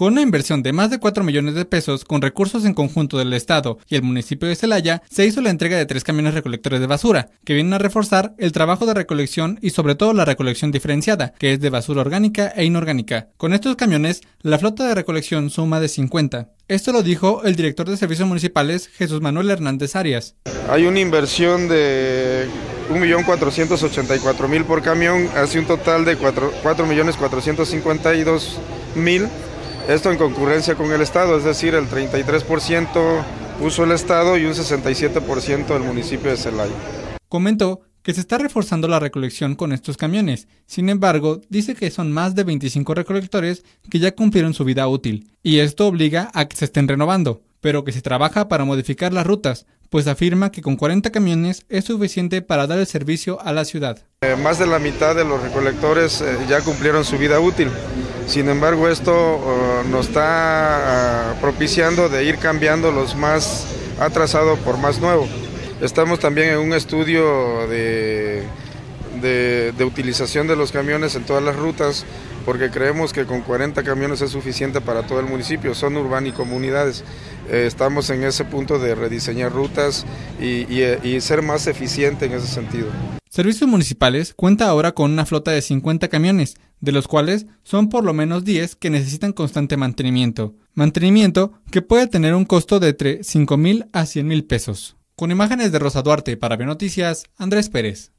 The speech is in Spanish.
Con una inversión de más de 4 millones de pesos, con recursos en conjunto del Estado y el municipio de Celaya, se hizo la entrega de tres camiones recolectores de basura, que vienen a reforzar el trabajo de recolección y sobre todo la recolección diferenciada, que es de basura orgánica e inorgánica. Con estos camiones, la flota de recolección suma de 50. Esto lo dijo el director de Servicios Municipales, Jesús Manuel Hernández Arias. Hay una inversión de 1.484.000 por camión, hace un total de 4.452.000 esto en concurrencia con el Estado, es decir, el 33% puso el Estado y un 67% el municipio de Celaya. Comentó que se está reforzando la recolección con estos camiones. Sin embargo, dice que son más de 25 recolectores que ya cumplieron su vida útil, y esto obliga a que se estén renovando, pero que se trabaja para modificar las rutas, pues afirma que con 40 camiones es suficiente para dar el servicio a la ciudad. Eh, más de la mitad de los recolectores eh, ya cumplieron su vida útil sin embargo, esto eh, nos está ah, propiciando de ir cambiando los más atrasados por más nuevos. Estamos también en un estudio de, utilización de los camiones en todas las rutas porque creemos que con 40 camiones es suficiente para todo el municipio, son urban y comunidades. Eh, estamos en ese punto de rediseñar rutas y, y eh, ser más eficiente en ese sentido. Servicios Municipales cuenta ahora con una flota de 50 camiones, de los cuales son por lo menos 10 que necesitan constante mantenimiento. Mantenimiento que puede tener un costo de entre 5 mil a 100 mil pesos. Con imágenes de Rosa Duarte para Noticias, Andrés Pérez.